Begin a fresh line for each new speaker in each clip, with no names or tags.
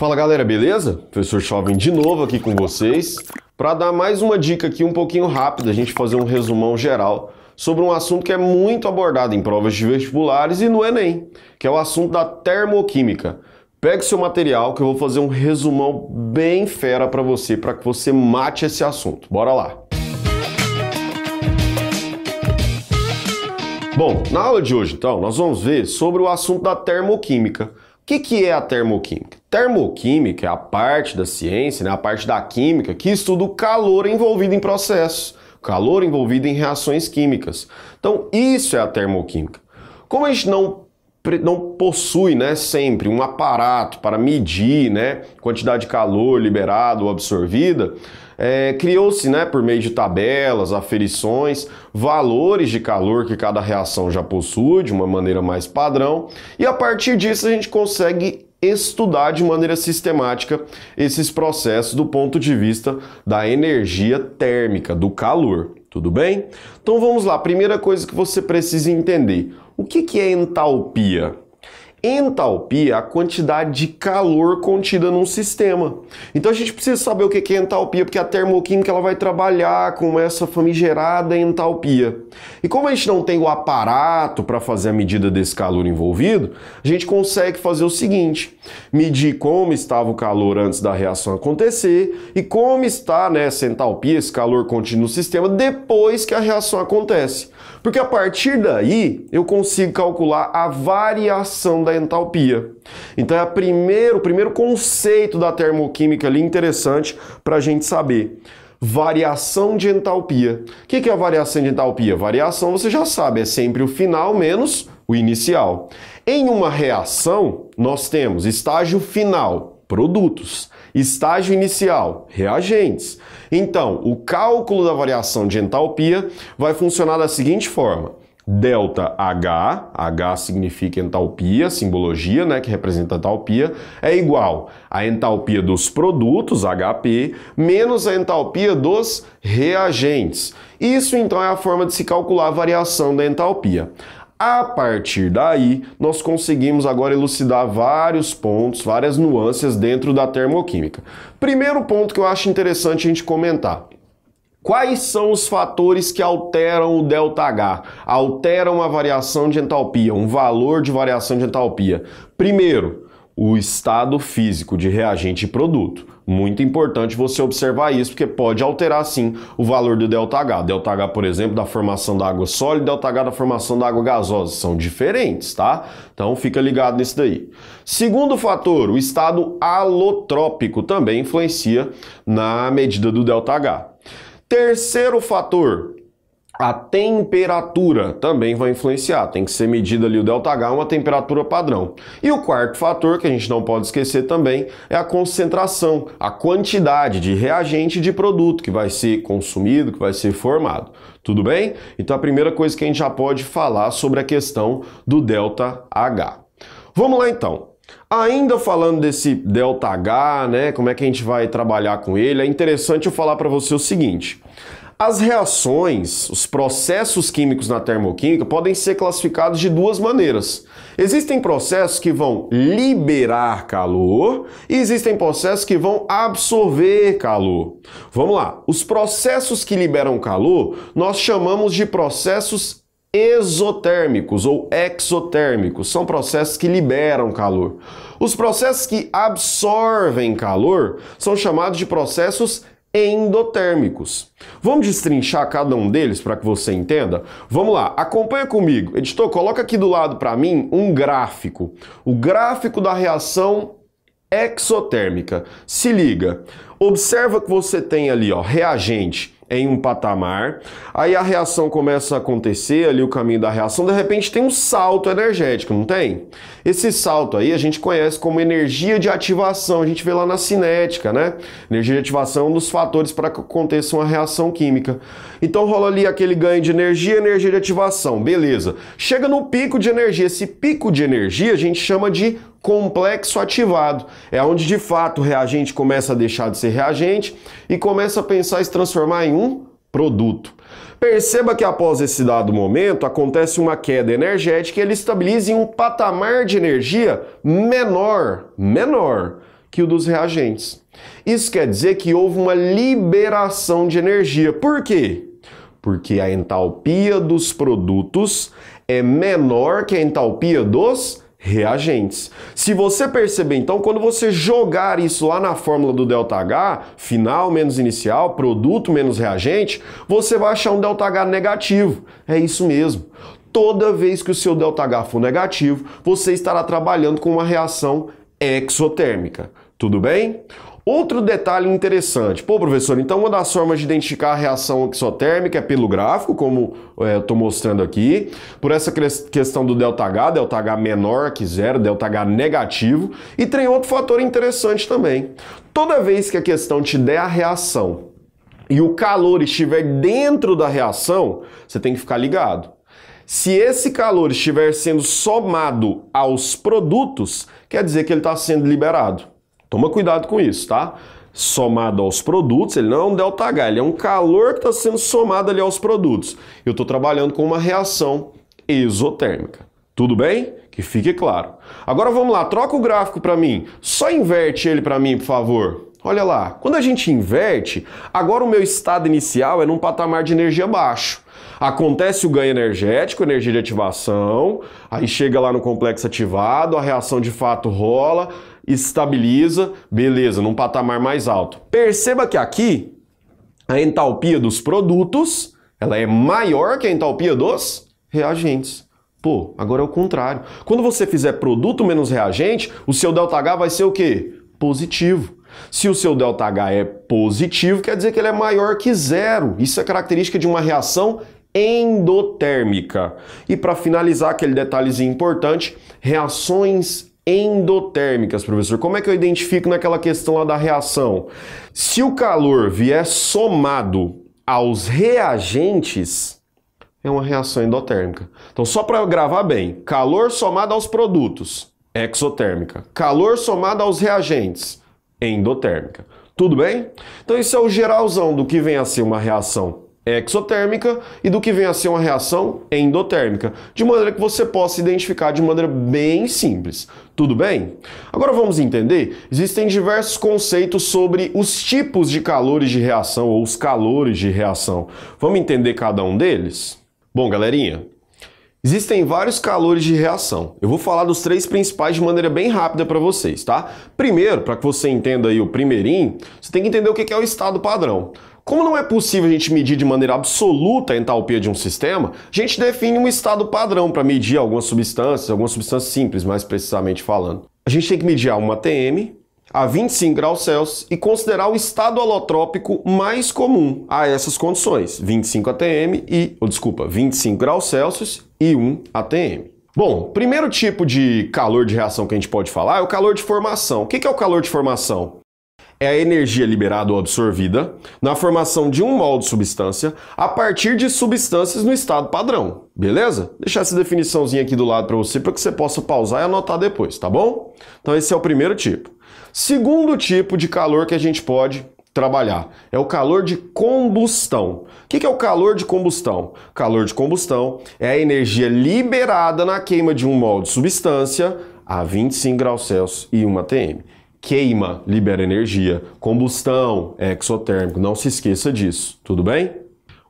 Fala galera, beleza? Professor Chovem de novo aqui com vocês para dar mais uma dica aqui um pouquinho rápida, a gente fazer um resumão geral sobre um assunto que é muito abordado em provas de vestibulares e no Enem, que é o assunto da termoquímica. Pegue seu material que eu vou fazer um resumão bem fera para você, para que você mate esse assunto. Bora lá! Bom, na aula de hoje, então, nós vamos ver sobre o assunto da termoquímica. O que, que é a termoquímica? Termoquímica é a parte da ciência, né, a parte da química, que estuda o calor envolvido em processos, calor envolvido em reações químicas. Então, isso é a termoquímica. Como a gente não, não possui né, sempre um aparato para medir né, quantidade de calor liberada ou absorvida, é, criou-se, né, por meio de tabelas, aferições, valores de calor que cada reação já possui de uma maneira mais padrão, e a partir disso a gente consegue estudar de maneira sistemática esses processos do ponto de vista da energia térmica, do calor. Tudo bem? Então vamos lá. Primeira coisa que você precisa entender: o que é entalpia? Entalpia é a quantidade de calor contida num sistema. Então a gente precisa saber o que é entalpia, porque a termoquímica ela vai trabalhar com essa famigerada entalpia. E como a gente não tem o aparato para fazer a medida desse calor envolvido, a gente consegue fazer o seguinte: medir como estava o calor antes da reação acontecer e como está né, essa entalpia, esse calor contido no sistema depois que a reação acontece. Porque a partir daí eu consigo calcular a variação da entalpia. Então é a primeiro, o primeiro conceito da termoquímica ali interessante para a gente saber. Variação de entalpia. O que é a variação de entalpia? Variação, você já sabe, é sempre o final menos o inicial. Em uma reação, nós temos estágio final, produtos, estágio inicial, reagentes. Então, o cálculo da variação de entalpia vai funcionar da seguinte forma: delta H, H significa entalpia, simbologia, né, que representa entalpia, é igual à entalpia dos produtos, HP, menos a entalpia dos reagentes. Isso então é a forma de se calcular a variação da entalpia. A partir daí, nós conseguimos agora elucidar vários pontos, várias nuances dentro da termoquímica. Primeiro ponto que eu acho interessante a gente comentar. Quais são os fatores que alteram o ΔH? Alteram a variação de entalpia, um valor de variação de entalpia. Primeiro, o estado físico de reagente e produto. Muito importante você observar isso, porque pode alterar sim o valor do ΔH. ΔH, por exemplo, da formação da água sólida, ΔH da formação da água gasosa, são diferentes, tá? Então fica ligado nisso daí. Segundo fator, o estado alotrópico também influencia na medida do ΔH. Terceiro fator, a temperatura também vai influenciar, tem que ser medida ali o ΔH, uma temperatura padrão. E o quarto fator que a gente não pode esquecer também é a concentração, a quantidade de reagente de produto que vai ser consumido, que vai ser formado. Tudo bem? Então a primeira coisa que a gente já pode falar sobre a questão do ΔH. Vamos lá então. Ainda falando desse delta H, né, como é que a gente vai trabalhar com ele, é interessante eu falar para você o seguinte. As reações, os processos químicos na termoquímica podem ser classificados de duas maneiras. Existem processos que vão liberar calor e existem processos que vão absorver calor. Vamos lá. Os processos que liberam calor nós chamamos de processos exotérmicos ou exotérmicos são processos que liberam calor. Os processos que absorvem calor são chamados de processos endotérmicos. Vamos destrinchar cada um deles para que você entenda? Vamos lá, acompanha comigo. Editor, coloca aqui do lado para mim um gráfico. O gráfico da reação exotérmica. Se liga, observa que você tem ali, ó, reagente em um patamar, aí a reação começa a acontecer ali, o caminho da reação, de repente tem um salto energético, não tem? Esse salto aí a gente conhece como energia de ativação, a gente vê lá na cinética, né? Energia de ativação é um dos fatores para que aconteça uma reação química. Então rola ali aquele ganho de energia, energia de ativação, beleza. Chega no pico de energia, esse pico de energia a gente chama de complexo ativado. É onde de fato o reagente começa a deixar de ser reagente e começa a pensar em se transformar em um produto. Perceba que após esse dado momento acontece uma queda energética e ele estabiliza em um patamar de energia menor, menor que o dos reagentes. Isso quer dizer que houve uma liberação de energia. Por quê? Porque a entalpia dos produtos é menor que a entalpia dos reagentes. Se você perceber, então, quando você jogar isso lá na fórmula do ΔH, final menos inicial, produto menos reagente, você vai achar um ΔH negativo. É isso mesmo. Toda vez que o seu ΔH for negativo, você estará trabalhando com uma reação exotérmica. Tudo bem? Outro detalhe interessante, pô, professor, então uma das formas de identificar a reação exotérmica é pelo gráfico, como é, eu estou mostrando aqui, por essa questão do ΔH, ΔH menor que zero, ΔH negativo, e tem outro fator interessante também. Toda vez que a questão te der a reação e o calor estiver dentro da reação, você tem que ficar ligado. Se esse calor estiver sendo somado aos produtos, quer dizer que ele está sendo liberado. Toma cuidado com isso, tá? Somado aos produtos, ele não é um ΔH, ele é um calor que está sendo somado ali aos produtos. Eu estou trabalhando com uma reação exotérmica. Tudo bem? Que fique claro. Agora vamos lá, troca o gráfico para mim. Só inverte ele para mim, por favor. Olha lá, quando a gente inverte, agora o meu estado inicial é num patamar de energia baixo. Acontece o ganho energético, energia de ativação, aí chega lá no complexo ativado, a reação de fato rola, estabiliza, beleza, num patamar mais alto. Perceba que aqui a entalpia dos produtos ela é maior que a entalpia dos reagentes. Pô, agora é o contrário. Quando você fizer produto menos reagente, o seu ΔH vai ser o quê? Positivo. Se o seu ΔH é positivo, quer dizer que ele é maior que zero. Isso é característica de uma reação endotérmica. E para finalizar aquele detalhezinho importante, reações endotérmicas, professor. Como é que eu identifico naquela questão lá da reação? Se o calor vier somado aos reagentes, é uma reação endotérmica. Então, só para gravar bem, calor somado aos produtos, exotérmica. Calor somado aos reagentes, endotérmica. Tudo bem? Então, isso é o geralzão do que vem a ser uma reação exotérmica e do que vem a ser uma reação endotérmica, de maneira que você possa identificar de maneira bem simples. Tudo bem? Agora vamos entender, existem diversos conceitos sobre os tipos de calores de reação ou os calores de reação. Vamos entender cada um deles? Bom, galerinha, Existem vários calores de reação. Eu vou falar dos três principais de maneira bem rápida para vocês, tá? Primeiro, para que você entenda aí o primeirinho, você tem que entender o que é o estado padrão. Como não é possível a gente medir de maneira absoluta a entalpia de um sistema, a gente define um estado padrão para medir algumas substâncias, algumas substâncias simples, mais precisamente falando. A gente tem que medir a uma atm a 25 graus Celsius e considerar o estado alotrópico mais comum a essas condições, 25 atm e, ou desculpa, 25 graus Celsius e 1 atm. Bom, primeiro tipo de calor de reação que a gente pode falar é o calor de formação. O que é o calor de formação? é a energia liberada ou absorvida na formação de um mol de substância a partir de substâncias no estado padrão, beleza? Deixar essa definiçãozinha aqui do lado para você para que você possa pausar e anotar depois, tá bom? Então esse é o primeiro tipo. Segundo tipo de calor que a gente pode trabalhar. É o calor de combustão. O que é o calor de combustão? calor de combustão é a energia liberada na queima de um mol de substância a 25 graus Celsius e 1 atm queima libera energia, combustão é exotérmico, não se esqueça disso, tudo bem?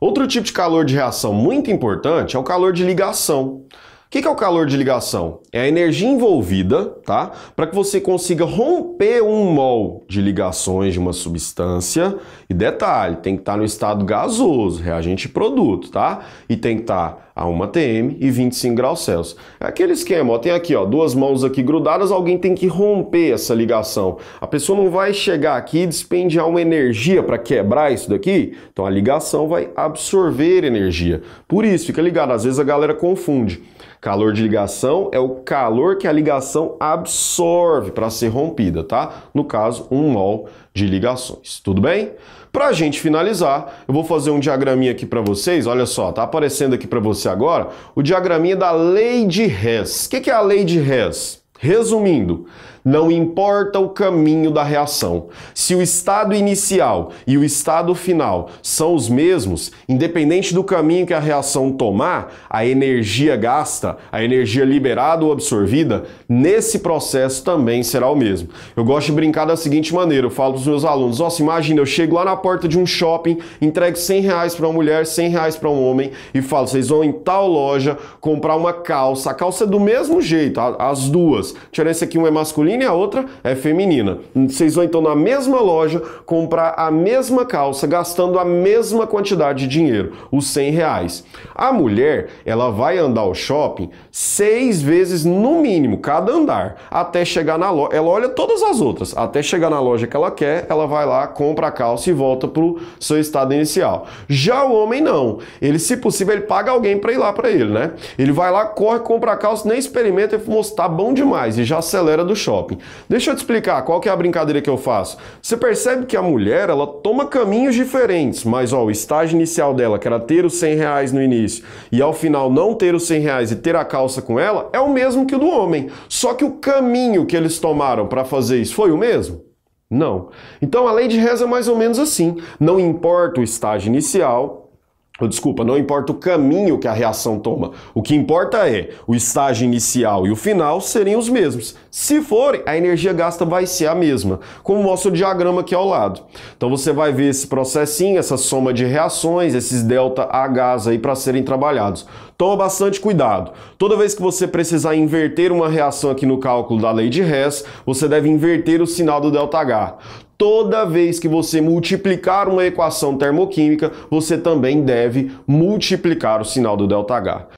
Outro tipo de calor de reação muito importante é o calor de ligação. O que é o calor de ligação? É a energia envolvida, tá? Para que você consiga romper um mol de ligações de uma substância. E detalhe, tem que estar tá no estado gasoso, reagente e produto, tá? E tem que estar tá a 1 atm e 25 graus Celsius. É aquele esquema, ó, tem aqui ó, duas mãos aqui grudadas, alguém tem que romper essa ligação. A pessoa não vai chegar aqui e despendiar uma energia para quebrar isso daqui, então a ligação vai absorver energia. Por isso, fica ligado, às vezes a galera confunde. Calor de ligação é o calor que a ligação absorve para ser rompida, tá? No caso, um mol de ligações. Tudo bem? Para a gente finalizar, eu vou fazer um diagraminha aqui para vocês. Olha só, tá aparecendo aqui para você agora o diagraminha da lei de Hess. O que é a lei de Hess? Resumindo, não importa o caminho da reação. Se o estado inicial e o estado final são os mesmos, independente do caminho que a reação tomar, a energia gasta, a energia liberada ou absorvida, nesse processo também será o mesmo. Eu gosto de brincar da seguinte maneira: eu falo para os meus alunos, nossa, imagina, eu chego lá na porta de um shopping, entrego 100 reais para uma mulher, 100 reais para um homem e falo, vocês vão em tal loja comprar uma calça. A calça é do mesmo jeito, as duas. A esse aqui um é masculino masculina e a outra é feminina. Vocês vão então na mesma loja comprar a mesma calça gastando a mesma quantidade de dinheiro, os 100 reais. A mulher, ela vai andar ao shopping seis vezes no mínimo, cada andar, até chegar na loja. Ela olha todas as outras, até chegar na loja que ela quer, ela vai lá, compra a calça e volta pro seu estado inicial. Já o homem não. Ele, se possível, ele paga alguém para ir lá para ele, né? Ele vai lá, corre, compra a calça, nem experimenta e mostra tá bom demais e já acelera do shopping. Deixa eu te explicar qual que é a brincadeira que eu faço. Você percebe que a mulher ela toma caminhos diferentes, mas ó, o estágio inicial dela, que era ter os 100 reais no início e ao final não ter os 100 reais e ter a calça com ela, é o mesmo que o do homem. Só que o caminho que eles tomaram para fazer isso foi o mesmo? Não. Então a lei de reza é mais ou menos assim. Não importa o estágio inicial, Desculpa, não importa o caminho que a reação toma. O que importa é o estágio inicial e o final serem os mesmos. Se forem, a energia gasta vai ser a mesma, como mostra o diagrama aqui ao lado. Então você vai ver esse processinho, essa soma de reações, esses delta Hs aí para serem trabalhados. Toma bastante cuidado. Toda vez que você precisar inverter uma reação aqui no cálculo da lei de Hess, você deve inverter o sinal do delta H toda vez que você multiplicar uma equação termoquímica, você também deve multiplicar o sinal do ΔH.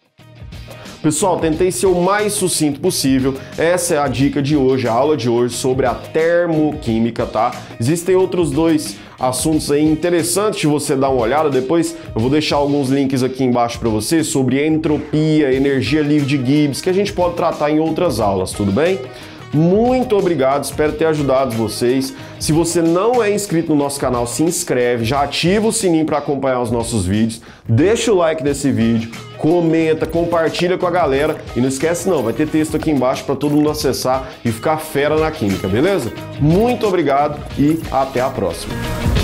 Pessoal, tentei ser o mais sucinto possível. Essa é a dica de hoje, a aula de hoje sobre a termoquímica, tá? Existem outros dois assuntos aí interessantes de você dar uma olhada. Depois eu vou deixar alguns links aqui embaixo para você sobre entropia, energia livre de Gibbs, que a gente pode tratar em outras aulas, tudo bem? Muito obrigado, espero ter ajudado vocês. Se você não é inscrito no nosso canal, se inscreve, já ativa o sininho para acompanhar os nossos vídeos, deixa o like nesse vídeo, comenta, compartilha com a galera e não esquece não, vai ter texto aqui embaixo para todo mundo acessar e ficar fera na química, beleza? Muito obrigado e até a próxima.